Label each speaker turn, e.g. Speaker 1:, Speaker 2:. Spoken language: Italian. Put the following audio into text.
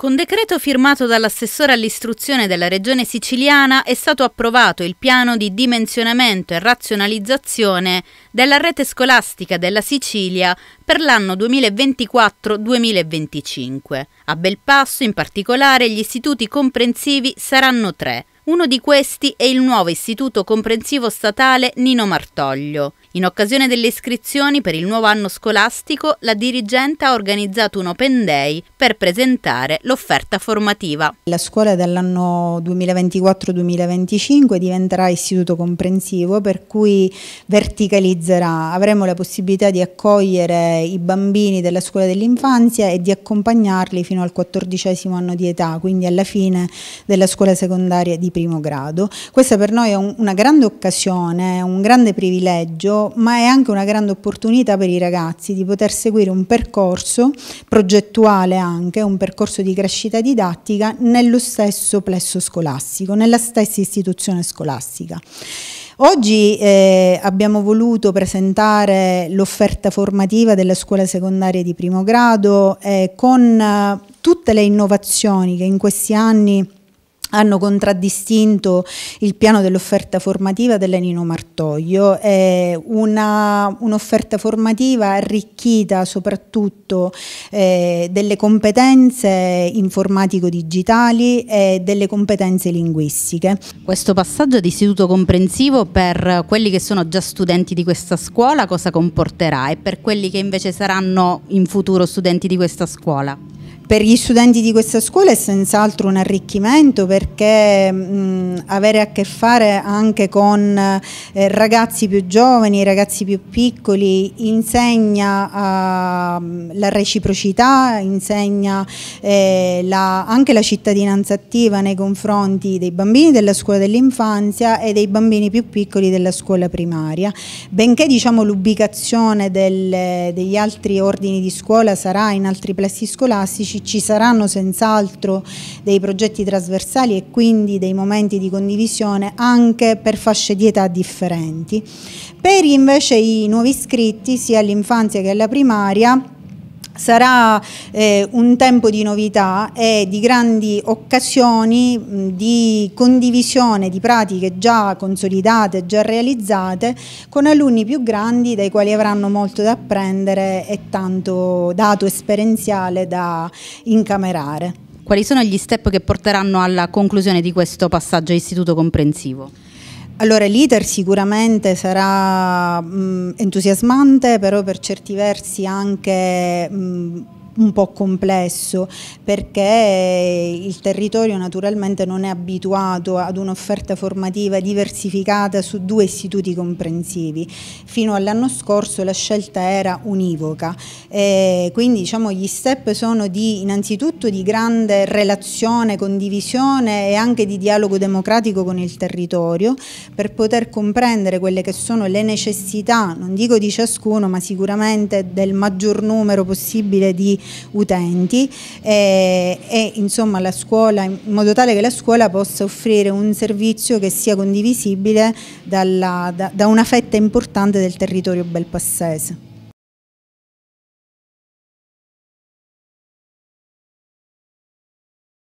Speaker 1: Con decreto firmato dall'assessore all'istruzione della Regione siciliana è stato approvato il piano di dimensionamento e razionalizzazione della rete scolastica della Sicilia per l'anno 2024-2025. A Belpasso in particolare gli istituti comprensivi saranno tre – uno di questi è il nuovo Istituto Comprensivo Statale Nino Martoglio. In occasione delle iscrizioni per il nuovo anno scolastico, la dirigente ha organizzato un Open Day per presentare l'offerta formativa.
Speaker 2: La scuola dall'anno 2024-2025 diventerà istituto comprensivo, per cui verticalizzerà. Avremo la possibilità di accogliere i bambini della scuola dell'infanzia e di accompagnarli fino al quattordicesimo anno di età, quindi alla fine della scuola secondaria di Pisa primo grado. Questa per noi è un, una grande occasione, un grande privilegio, ma è anche una grande opportunità per i ragazzi di poter seguire un percorso progettuale anche, un percorso di crescita didattica nello stesso plesso scolastico, nella stessa istituzione scolastica. Oggi eh, abbiamo voluto presentare l'offerta formativa della scuola secondaria di primo grado eh, con eh, tutte le innovazioni che in questi anni hanno contraddistinto il piano dell'offerta formativa dell'Enino Martoglio, eh, un'offerta formativa arricchita soprattutto eh, delle competenze
Speaker 1: informatico-digitali e delle competenze linguistiche. Questo passaggio di istituto comprensivo per quelli che sono già studenti di questa scuola cosa comporterà e per quelli che invece saranno in futuro studenti di questa scuola? Per gli studenti di
Speaker 2: questa scuola è senz'altro un arricchimento perché mh, avere a che fare anche con eh, ragazzi più giovani, ragazzi più piccoli, insegna uh, la reciprocità, insegna eh, la, anche la cittadinanza attiva nei confronti dei bambini della scuola dell'infanzia e dei bambini più piccoli della scuola primaria. Benché diciamo, l'ubicazione degli altri ordini di scuola sarà in altri plessi scolastici, 2016 ci saranno senz'altro dei progetti trasversali e quindi dei momenti di condivisione anche per fasce di età differenti. Per invece i nuovi iscritti sia all'infanzia che alla primaria Sarà eh, un tempo di novità e di grandi occasioni mh, di condivisione di pratiche già consolidate, già realizzate, con alunni più grandi dai quali avranno molto da apprendere e tanto dato esperienziale da incamerare.
Speaker 1: Quali sono gli step che porteranno alla conclusione di questo passaggio a istituto comprensivo?
Speaker 2: Allora, l'iter sicuramente sarà mh, entusiasmante, però per certi versi anche mh, un po' complesso perché il territorio naturalmente non è abituato ad un'offerta formativa diversificata su due istituti comprensivi. Fino all'anno scorso la scelta era univoca, e quindi diciamo, gli step sono di, innanzitutto di grande relazione, condivisione e anche di dialogo democratico con il territorio per poter comprendere quelle che sono le necessità, non dico di ciascuno, ma sicuramente del maggior numero possibile di utenti e, eh, e insomma la scuola, in modo tale che la scuola possa offrire un servizio che sia condivisibile dalla, da, da una fetta importante del territorio belpassese.